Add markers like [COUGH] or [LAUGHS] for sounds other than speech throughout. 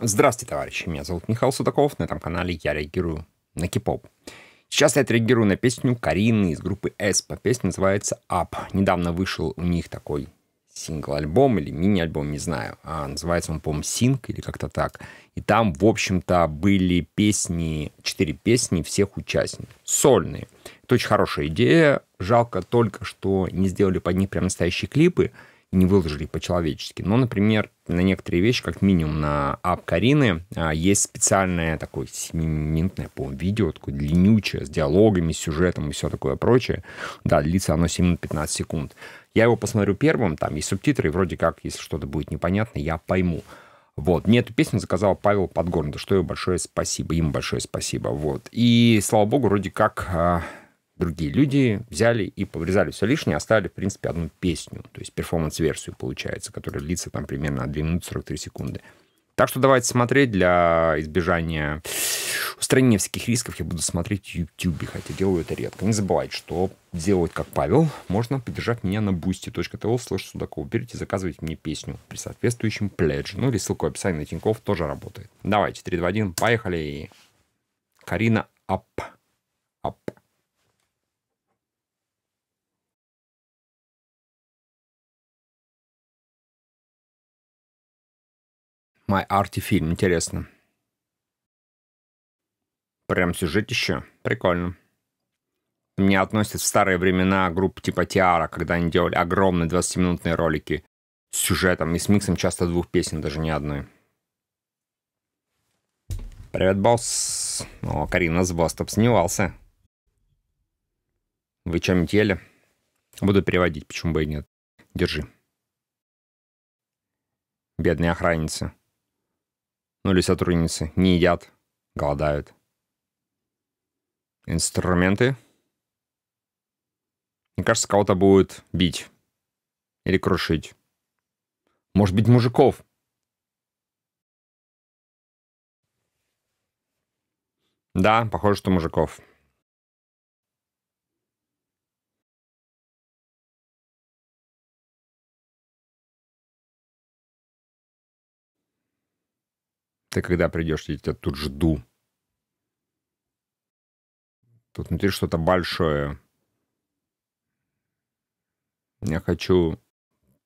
Здравствуйте, товарищи. Меня зовут Михаил Судаков. На этом канале я реагирую на кипоп. Сейчас я отреагирую на песню Карины из группы Эспа. Песня называется «Up». Недавно вышел у них такой сингл-альбом или мини-альбом, не знаю. А, называется он, по-моему, «Синг» или как-то так. И там, в общем-то, были песни, четыре песни всех участников. Сольные. Это очень хорошая идея. Жалко только, что не сделали под них прям настоящие клипы и не выложили по-человечески. Но, например, на некоторые вещи, как минимум на ап Карины, а, есть специальное такое 7-минутное, по видео, такое длиннючее, с диалогами, с сюжетом и все такое прочее. Да, длится оно 7 минут 15 секунд. Я его посмотрю первым, там есть субтитры, и вроде как, если что-то будет непонятно, я пойму. Вот. Мне эту песню заказал Павел Подгорный, за что ему большое спасибо, им большое спасибо. Вот. И, слава богу, вроде как а, другие люди взяли и поврезали все лишнее, оставили, в принципе, одну песню, то есть перформанс-версию получается, которая длится там примерно 2 минуты 43 секунды. Так что давайте смотреть для избежания устранения всяких рисков. Я буду смотреть в YouTube, хотя делаю это редко. Не забывайте, что делать как Павел можно, поддержать меня на boosty.to слэш Судаков. Берите, заказывайте мне песню при соответствующем пледже. Ну или ссылку в описании на Тинькофф тоже работает. Давайте, 3, 2, 1, поехали. Карина Ап. My Arty фильм, интересно. Прям сюжет еще. Прикольно. Мне относят в старые времена группы типа Тиара, когда они делали огромные 20-минутные ролики с сюжетом и с миксом часто двух песен, даже не одной. Привет, босс. О, Карина с босс, сомневался. Вы чем нибудь ели? Буду переводить, почему бы и нет. Держи. Бедная охранница ну или сотрудницы, не едят, голодают. Инструменты. Мне кажется, кого-то будет бить или крушить. Может быть, мужиков. Да, похоже, что мужиков. Ты когда придешь, я тебя тут жду. Тут внутри что-то большое. Я хочу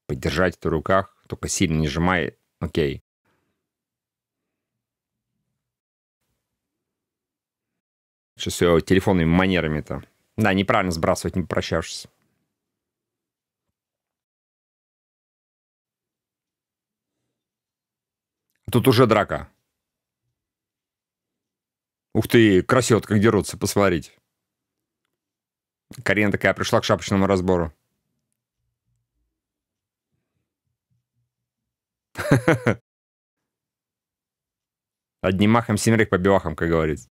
подержать это в руках, только сильно не сжимай. Окей. Сейчас все телефонными манерами-то. Да, неправильно сбрасывать, не попрощавшись. Тут уже драка. Ух ты, красотка, как дерутся, посмотрите. Карина такая пришла к шапочному разбору. [LAUGHS] Одним махом семерых по белахам, как говорится.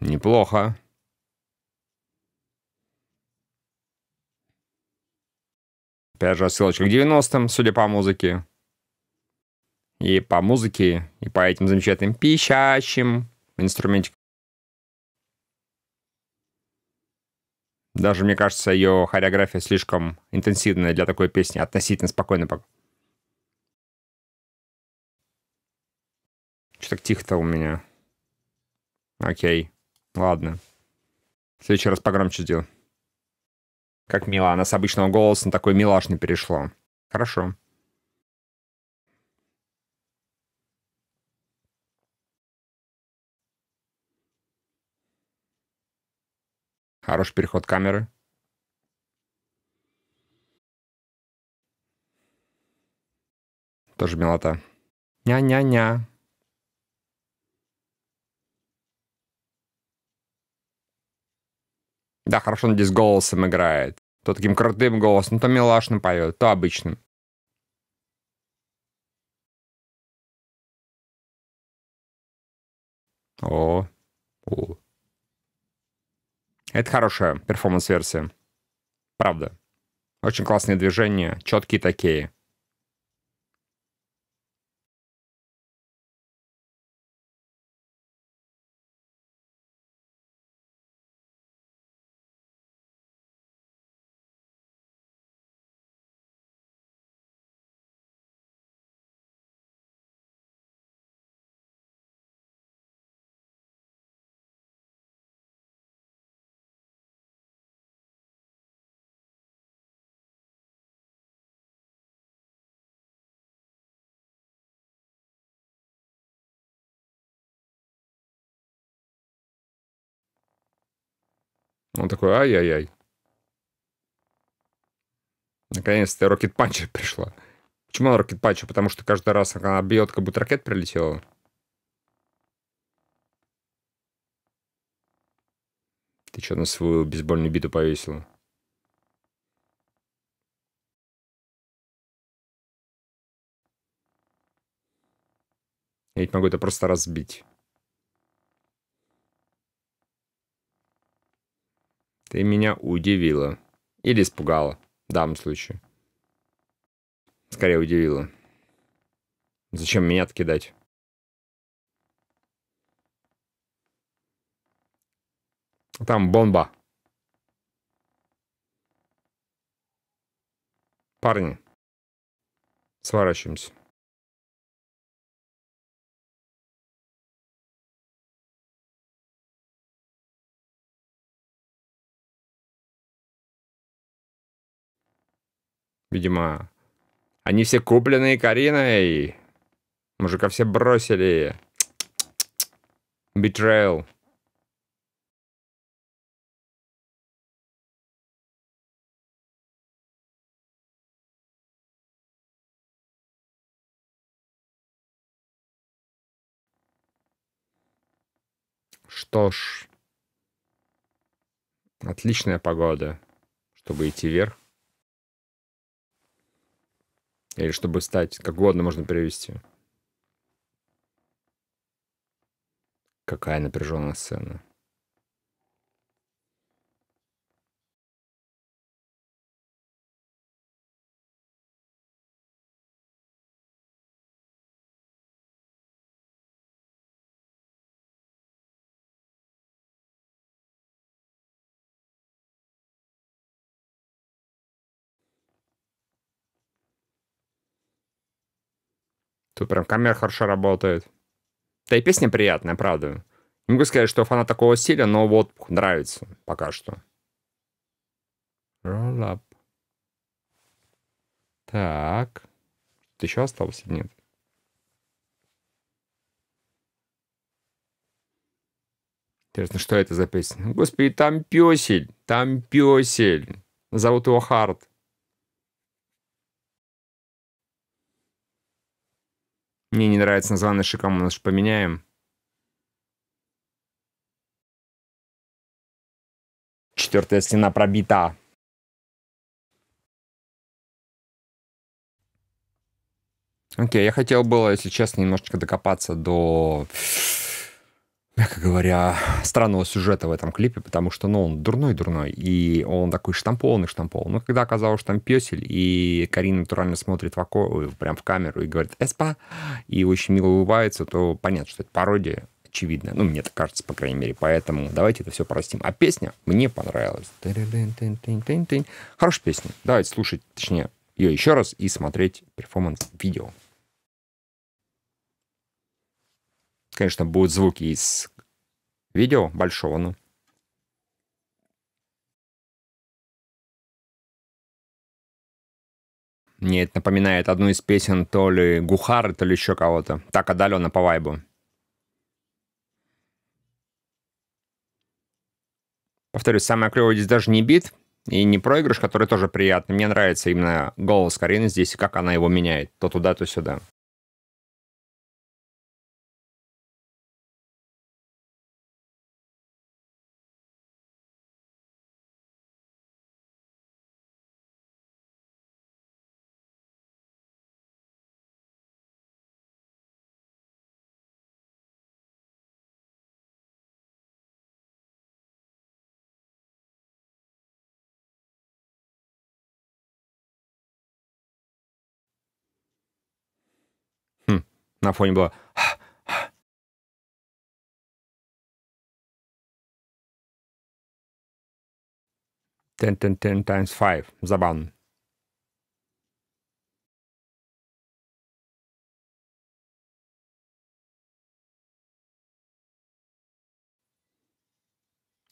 Неплохо. Опять же, отсылочка к 90-м, судя по музыке. И по музыке, и по этим замечательным пищащим инструментикам. Даже, мне кажется, ее хореография слишком интенсивная для такой песни, относительно спокойно. Что так тихо-то у меня? Окей, ладно. В следующий раз погромче сделаю. Как мило, она с обычного голоса на такой милашный перешло. Хорошо. Хороший переход камеры. Тоже милота. Ня-ня-ня. Да, хорошо он здесь голосом играет. То таким крутым голосом, то милашным поет, то обычным. О, о. Это хорошая перформанс-версия. Правда. Очень классные движения, четкие такие. Он такой, ай-яй-яй. Наконец-то Рокет Панча [LAUGHS] пришла. Почему она Рокет Панча? Потому что каждый раз она бьет, как будто ракет прилетела. Ты что, на свою бейсбольную биту повесила? Я ведь могу это просто разбить. Ты меня удивила. Или испугала, в данном случае. Скорее удивила. Зачем меня откидать? Там бомба. Парни, сворачиваемся. Видимо, они все купленные Кариной. Мужика все бросили. Betrayal. Что ж, отличная погода, чтобы идти вверх. Или чтобы стать, как угодно можно перевести. Какая напряженная сцена. Тут прям камера хорошо работает. Да и песня приятная, правда. Не могу сказать, что фанат такого стиля, но вот нравится пока что. Roll up. Так. Ты еще остался? Нет. Интересно, что это за песня? Господи, там песель, там песель. Зовут его Харт. Мне не нравится название шикам, Шикамон, же поменяем? Четвертая стена пробита. Окей, okay, я хотел было, если честно, немножечко докопаться до мягко говоря, странного сюжета в этом клипе, потому что, ну, он дурной-дурной, и он такой штампованный-штампованный. Но когда оказалось, что там песель, и Карина натурально смотрит в око, э, прям в камеру и говорит «Эспа», и очень мило улыбается, то понятно, что это пародия, очевидно. Ну, мне так кажется, по крайней мере. Поэтому давайте это все простим. А песня мне понравилась. Хорошая песня. Давайте слушать, точнее, ее еще раз и смотреть перформанс-видео. Конечно, будут звуки из видео большого, ну. Мне это напоминает одну из песен то ли Гухары, то ли еще кого-то. Так а отдаленно по вайбу. Повторюсь, самое клевое здесь даже не бит и не проигрыш, который тоже приятный. Мне нравится именно голос Карины здесь, как она его меняет. То туда, то сюда. На фоне было Ten, ten, ten times five. Забавно.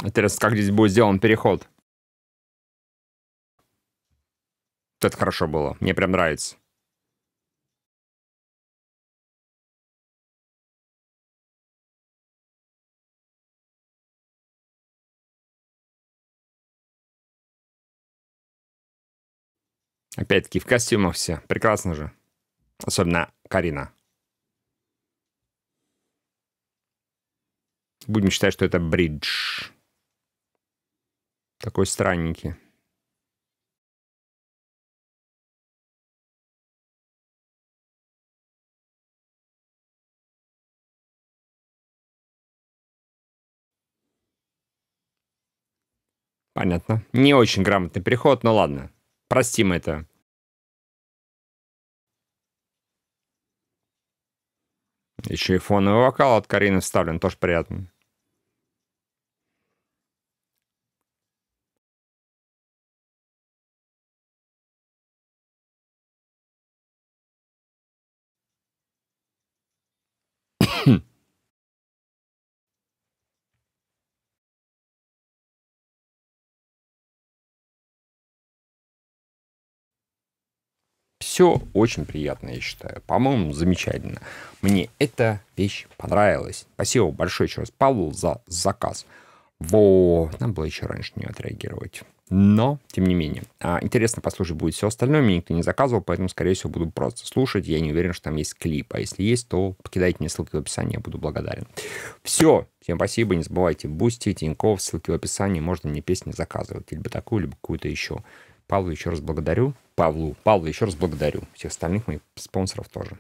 Интересно, как здесь будет сделан переход. Вот это хорошо было. Мне прям нравится. Опять-таки, в костюмах все. Прекрасно же. Особенно Карина. Будем считать, что это бридж. Такой странненький. Понятно. Не очень грамотный переход, но ладно. Простим это. Еще и фоновый вокал от Карины вставлен, тоже приятно. Все очень приятно, я считаю. По-моему, замечательно. Мне эта вещь понравилась. Спасибо большое еще раз Павлу за заказ. Во, нам было еще раньше не отреагировать. Но, тем не менее, а, интересно послушать будет все остальное. Меня никто не заказывал, поэтому, скорее всего, буду просто слушать. Я не уверен, что там есть клип. А если есть, то покидайте мне ссылки в описании, я буду благодарен. Все. Всем спасибо. Не забывайте бустить Тиньков. Ссылки в описании. Можно мне песни заказывать. Либо такую, либо какую-то еще. Павлу еще раз благодарю. Павлу. Павлу еще раз благодарю. Всех остальных моих спонсоров тоже.